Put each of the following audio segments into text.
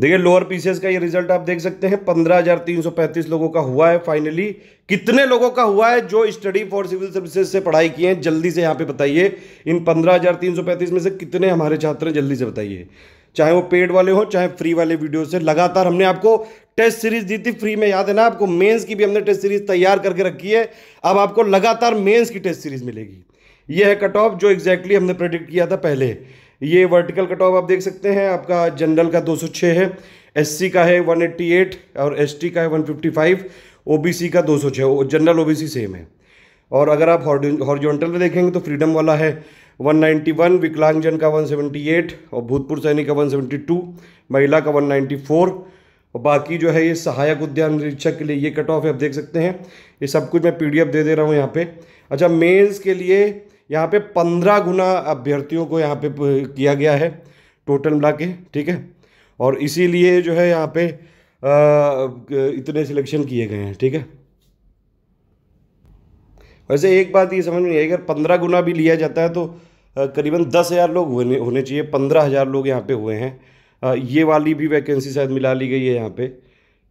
देखिए lower PCS का ये रिजल्ट आप देख सकते हैं पंद्रह हजार तीन सौ पैंतीस लोगों का हुआ है फाइनली कितने लोगों का हुआ है जो स्टडी फॉर सिविल सर्विसेज से पढ़ाई किए हैं जल्दी से यहाँ पे बताइए इन पंद्रह हजार तीन सौ पैंतीस में से कितने हमारे छात्र हैं जल्दी से बताइए चाहे वो पेड वाले हो चाहे फ्री वाले वीडियो से लगातार हमने आपको टेस्ट सीरीज दी थी फ्री में याद है ना आपको मेन्स की भी हमने टेस्ट सीरीज तैयार करके रखी है अब आपको लगातार मेन्स की टेस्ट सीरीज मिलेगी यह है कट ऑफ जो एग्जैक्टली exactly हमने प्रेडिक्ट किया था पहले ये वर्टिकल कट ऑफ आप देख सकते हैं आपका जनरल का 206 है एससी का है 188 और एसटी का है 155 ओबीसी का 206 जनरल ओबीसी सेम है और अगर आप हॉर्जोनटल में देखेंगे तो फ्रीडम वाला है 191 विकलांगजन का 178 और भूतपूर्व सैनिक का 172 महिला का 194 और बाकी जो है ये सहायक उद्यान निरीक्षक के लिए ये कट ऑफ है आप देख सकते हैं ये सब कुछ मैं पी दे दे रहा हूँ यहाँ पर अच्छा मेन्स के लिए यहाँ पे पंद्रह गुना अभ्यर्थियों को यहाँ पे किया गया है टोटल मिला के ठीक है और इसीलिए जो है यहाँ पे इतने सिलेक्शन किए गए हैं ठीक है वैसे एक बात ये समझ में आई अगर पंद्रह गुना भी लिया जाता है तो करीबन दस हज़ार लोग होने होने चाहिए पंद्रह हज़ार लोग यहाँ पे हुए हैं ये वाली भी वैकेंसी शायद मिला ली गई है यहाँ पे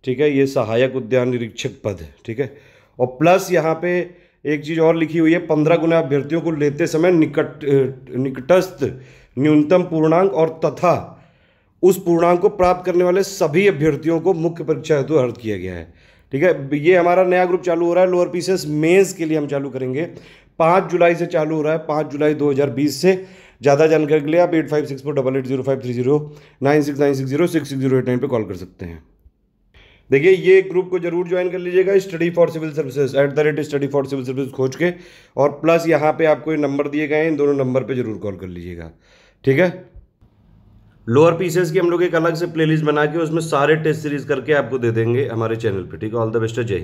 ठीक है ये सहायक उद्यान निरीक्षक पद ठीक है और प्लस यहाँ पे एक चीज़ और लिखी हुई है पंद्रह गुना अभ्यर्थियों को लेते समय निकट निकटस्थ न्यूनतम पूर्णांक और तथा उस पूर्णांक को प्राप्त करने वाले सभी अभ्यर्थियों को मुख्य परीक्षा हेतु अर्थ किया गया है ठीक है ये हमारा नया ग्रुप चालू हो रहा है लोअर पीसेस मेंस के लिए हम चालू करेंगे पाँच जुलाई से चालू हो रहा है पाँच जुलाई 2020 से ज़्यादा जानकारी के लिए आप eight five six four double eight zero five three zero nine six nine six zero six six zero eight nine पर कॉल कर सकते हैं देखिए ये ग्रुप को जरूर ज्वाइन कर लीजिएगा study for civil services at the rate study for civil service खोज के और प्लस यहाँ पे आपको ये नंबर दिए गए हैं इन दोनों नंबर पे जरूर कॉल कर लीजिएगा ठीक है लोअर पीसेस की हम लोग एक अलग से प्लेलिस्ट बना के उसमें सारे टेस्ट सीरीज करके आपको दे देंगे हमारे चैनल पर ठीक है ऑल द बेस्ट जय